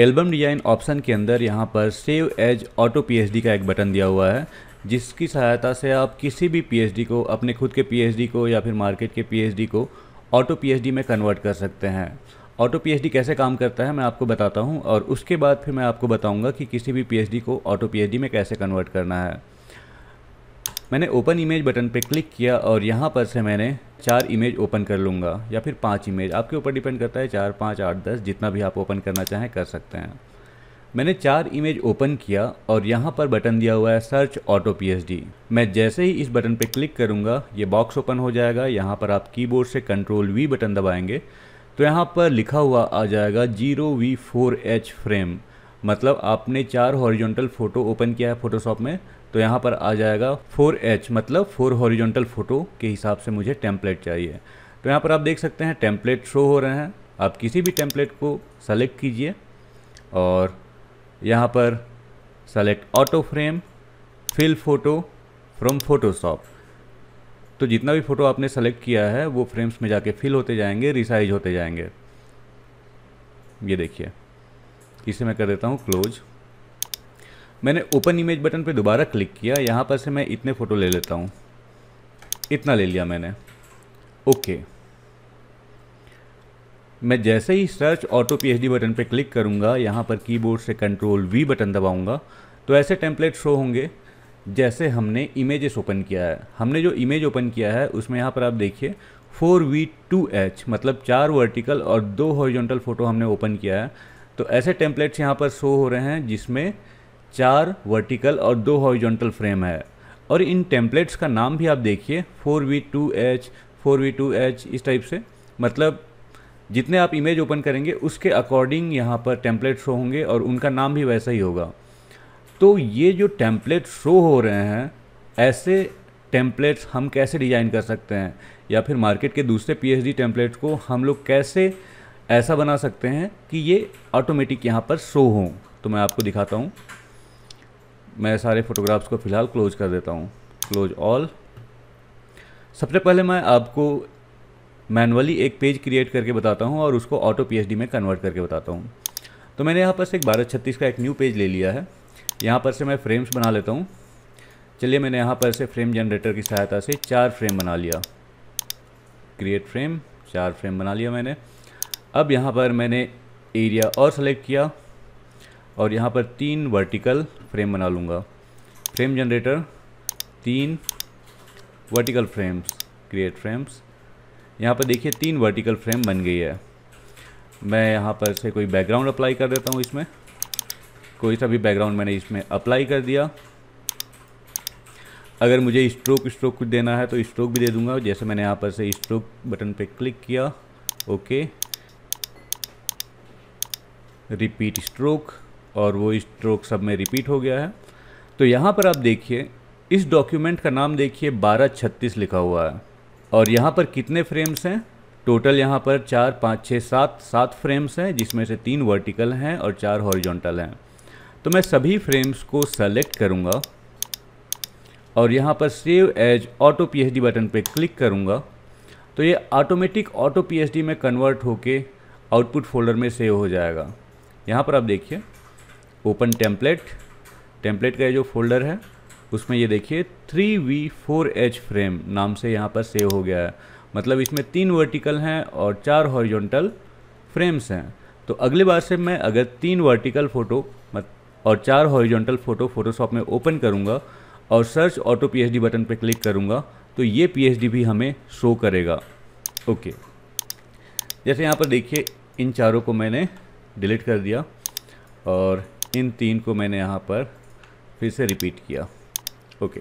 album design option के अंदर यहाँ पर सेव एज ऑटो पीएचडी का एक बटन दिया हुआ है जिसकी सहायता से आप किसी भी पीएचडी को अपने खुद के पीएचडी को या फिर मार्केट के पीएचडी को ऑटो पीएचडी में कन्वर्ट कर सकते हैं ऑटो पीएचडी कैसे काम करता है मैं आपको बताता हूँ और उसके बाद फिर मैं आपको बताऊँगा कि किसी भी पी को ऑटो पी में कैसे कन्वर्ट करना है मैंने ओपन इमेज बटन पर क्लिक किया और यहाँ पर से मैंने चार इमेज ओपन कर लूँगा या फिर पाँच इमेज आपके ऊपर डिपेंड करता है चार पाँच आठ दस जितना भी आप ओपन करना चाहें कर सकते हैं मैंने चार इमेज ओपन किया और यहाँ पर बटन दिया हुआ है सर्च ऑटो पी मैं जैसे ही इस बटन पर क्लिक करूँगा ये बॉक्स ओपन हो जाएगा यहाँ पर आप कीबोर्ड से कंट्रोल वी बटन दबाएंगे तो यहाँ पर लिखा हुआ आ जाएगा zero V four H frame मतलब आपने चार हॉरिजॉन्टल फ़ोटो ओपन किया है फोटोशॉप में तो यहाँ पर आ जाएगा फोर एच मतलब फोर हॉरिजॉन्टल फ़ोटो के हिसाब से मुझे टेम्पलेट चाहिए तो यहाँ पर आप देख सकते हैं टेम्पलेट शो हो रहे हैं आप किसी भी टेम्पलेट को सेलेक्ट कीजिए और यहाँ पर select auto frame fill photo from Photoshop तो जितना भी फ़ोटो आपने सेलेक्ट किया है वो फ्रेम्स में जाके फिल होते जाएंगे रिसाइज होते जाएंगे ये देखिए इसे मैं कर देता हूँ क्लोज मैंने ओपन इमेज बटन पे दोबारा क्लिक किया यहाँ पर से मैं इतने फ़ोटो ले लेता हूँ इतना ले लिया मैंने ओके मैं जैसे ही सर्च ऑटो पीएचडी बटन पे क्लिक करूँगा यहाँ पर कीबोर्ड से कंट्रोल वी बटन दबाऊँगा तो ऐसे टेम्पलेट शो होंगे जैसे हमने इमेजेस ओपन किया है हमने जो इमेज ओपन किया है उसमें यहाँ पर आप देखिए फोर वी टू एच मतलब चार वर्टिकल और दो हॉरिजॉन्टल फ़ोटो हमने ओपन किया है तो ऐसे टेम्पलेट्स यहाँ पर शो हो रहे हैं जिसमें चार वर्टिकल और दो हॉरिजॉन्टल फ्रेम है और इन टेम्पलेट्स का नाम भी आप देखिए four V two H four V two H इस टाइप से मतलब जितने आप इमेज ओपन करेंगे उसके अकॉर्डिंग यहाँ पर टेम्पलेट शो होंगे और उनका नाम भी वैसा ही होगा तो ये जो टेम्पलेट शो हो रहे हैं ऐसे टेम्पलेट्स हम कैसे डिज़ाइन कर सकते हैं या फिर मार्केट के दूसरे डी टेम्पलेट्स को हम लोग कैसे ऐसा बना सकते हैं कि ये ऑटोमेटिक यहाँ पर शो हों तो मैं आपको दिखाता हूँ मैं सारे फ़ोटोग्राफ्स को फ़िलहाल क्लोज कर देता हूँ क्लोज ऑल सबसे पहले मैं आपको मैनुअली एक पेज क्रिएट करके बताता हूँ और उसको ऑटो पी में कन्वर्ट करके बताता हूँ तो मैंने यहाँ पर से एक बारह छत्तीस का एक न्यू पेज ले लिया है यहाँ पर से मैं फ्रेम्स बना लेता हूँ चलिए मैंने यहाँ पर से फ्रेम जनरेटर की सहायता से चार फ्रेम बना लिया क्रिएट फ्रेम चार फ्रेम बना लिया मैंने अब यहाँ पर मैंने एरिया और सेलेक्ट किया और यहाँ पर तीन वर्टिकल फ्रेम बना लूँगा फ्रेम जनरेटर तीन वर्टिकल फ्रेम्स क्रिएट फ्रेम्स यहाँ पर देखिए तीन वर्टिकल फ्रेम बन गई है मैं यहाँ पर से कोई बैकग्राउंड अप्लाई कर देता हूँ इसमें कोई सा भी बैकग्राउंड मैंने इसमें अप्लाई कर दिया अगर मुझे स्ट्रोक स्ट्रोक कुछ देना है तो स्ट्रोक भी दे दूंगा जैसे मैंने यहाँ पर से स्ट्रोक बटन पे क्लिक किया ओके रिपीट स्ट्रोक और वो स्ट्रोक सब में रिपीट हो गया है तो यहाँ पर आप देखिए इस डॉक्यूमेंट का नाम देखिए बारह छत्तीस लिखा हुआ है और यहाँ पर कितने फ्रेम्स हैं टोटल यहाँ पर चार पाँच छः सात सात फ्रेम्स हैं जिसमें से तीन वर्टिकल हैं और चार हॉरिजॉन्टल हैं तो मैं सभी फ्रेम्स को सेलेक्ट करूँगा और यहाँ पर save as auto P button पर क्लिक करूँगा तो ये ऑटोमेटिक ऑटो पी में कन्वर्ट होके आउटपुट फोल्डर में सेव हो जाएगा यहाँ पर आप देखिए ओपन टेम्पलेट टेम्पलेट का ये जो फोल्डर है उसमें ये देखिए three V four H frame नाम से यहाँ पर सेव हो गया है मतलब इसमें तीन वर्टिकल हैं और चार हॉरिजॉन्टल फ्रेम्स हैं तो अगली बार से मैं अगर तीन वर्टिकल फ़ोटो मत और चार हॉरिजॉन्टल फ़ोटो फोटोशॉप में ओपन करूँगा और सर्च ऑटो पी बटन पर क्लिक करूँगा तो ये पी भी हमें शो करेगा ओके जैसे यहाँ पर देखिए इन चारों को मैंने डिलीट कर दिया और इन तीन को मैंने यहाँ पर फिर से रिपीट किया ओके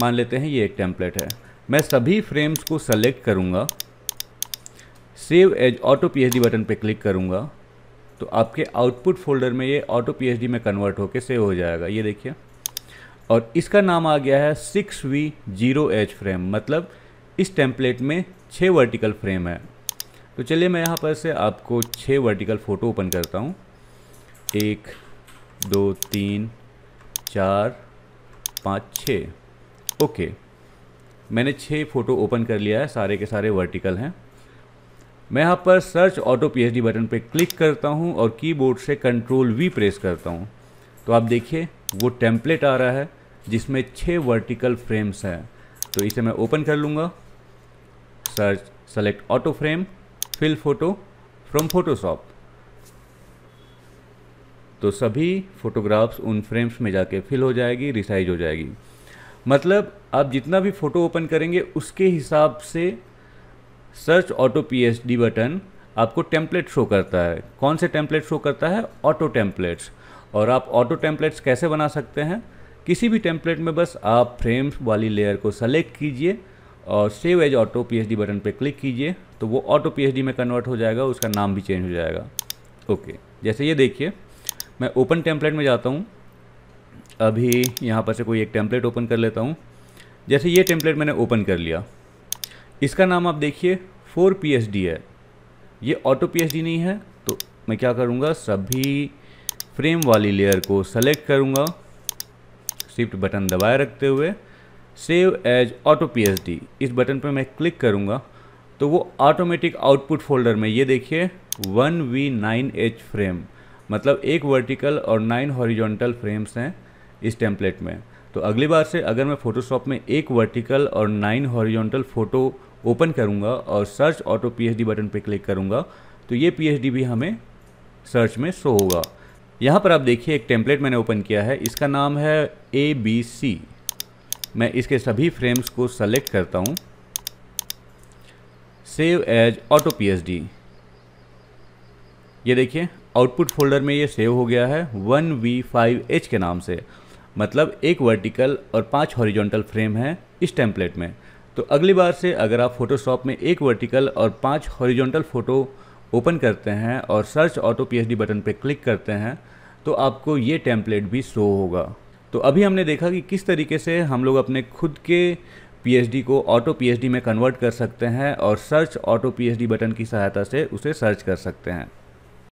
मान लेते हैं ये एक टेम्पलेट है मैं सभी फ्रेम्स को सेलेक्ट करूँगा save as auto P button पे क्लिक करूँगा तो आपके आउटपुट फोल्डर में ये ऑटो पी में कन्वर्ट होकर सेव हो जाएगा ये देखिए और इसका नाम आ गया है six V zero H frame मतलब इस टेम्पलेट में छः वर्टिकल फ्रेम है तो चलिए मैं यहाँ पर से आपको छः वर्टिकल फ़ोटो ओपन करता हूँ एक दो तीन चार पाँच छः ओके मैंने छः फ़ोटो ओपन कर लिया है सारे के सारे वर्टिकल हैं मैं यहाँ पर सर्च ऑटो पीएचडी बटन पर क्लिक करता हूँ और कीबोर्ड से कंट्रोल वी प्रेस करता हूँ तो आप देखिए वो टेम्पलेट आ रहा है जिसमें छः वर्टिकल फ्रेम्स हैं तो इसे मैं ओपन कर लूँगा search select auto frame fill photo from Photoshop तो सभी फ़ोटोग्राफ्स उन फ्रेम्स में जाके फिल हो जाएगी रिसाइज हो जाएगी मतलब आप जितना भी फ़ोटो ओपन करेंगे उसके हिसाब से सर्च ऑटो पी बटन आपको टेम्पलेट शो करता है कौन से टेम्पलेट शो करता है ऑटो टेम्पलेट्स और आप ऑटो टेम्पलेट्स कैसे बना सकते हैं किसी भी टेम्पलेट में बस आप फ्रेम्स वाली लेयर को सेलेक्ट कीजिए और save as auto P button पर क्लिक कीजिए तो वो ऑटो पी में कन्वर्ट हो जाएगा उसका नाम भी चेंज हो जाएगा ओके जैसे ये देखिए मैं ओपन टेम्पलेट में जाता हूँ अभी यहाँ पर से कोई एक टेम्पलेट ओपन कर लेता हूँ जैसे ये टेम्पलेट मैंने ओपन कर लिया इसका नाम आप देखिए फोर पी है ये ऑटो पी नहीं है तो मैं क्या करूँगा सभी फ्रेम वाली लेयर को सेलेक्ट करूँगा स्विफ्ट बटन दबाए रखते हुए सेव एज ऑटो पी इस बटन पर मैं क्लिक करूँगा तो वो ऑटोमेटिक आउटपुट फोल्डर में ये देखिए one V nine H frame मतलब एक वर्टिकल और नाइन हॉरिजॉन्टल फ्रेम्स हैं इस टेम्पलेट में तो अगली बार से अगर मैं फ़ोटोशॉप में एक वर्टिकल और नाइन हॉरिजॉन्टल फ़ोटो ओपन करूँगा और सर्च ऑटो पीएचडी बटन पर क्लिक करूँगा तो ये पीएचडी भी हमें सर्च में शो होगा यहाँ पर आप देखिए एक टेम्पलेट मैंने ओपन किया है इसका नाम है ए बी सी मैं इसके सभी फ्रेम्स को सेलेक्ट करता हूँ सेव एज ऑटो पी ये देखिए आउटपुट फोल्डर में ये सेव हो गया है वन वी फाइव एच के नाम से मतलब एक वर्टिकल और पांच हॉरिजॉन्टल फ्रेम है इस टेम्पलेट में तो अगली बार से अगर आप फोटोशॉप में एक वर्टिकल और पांच हॉरिजॉन्टल फ़ोटो ओपन करते हैं और सर्च ऑटो पी बटन पर क्लिक करते हैं तो आपको ये टेम्पलेट भी शो होगा तो अभी हमने देखा कि किस तरीके से हम लोग अपने खुद के पीएचडी को ऑटो पीएचडी में कन्वर्ट कर सकते हैं और सर्च ऑटो पीएचडी बटन की सहायता से उसे सर्च कर सकते हैं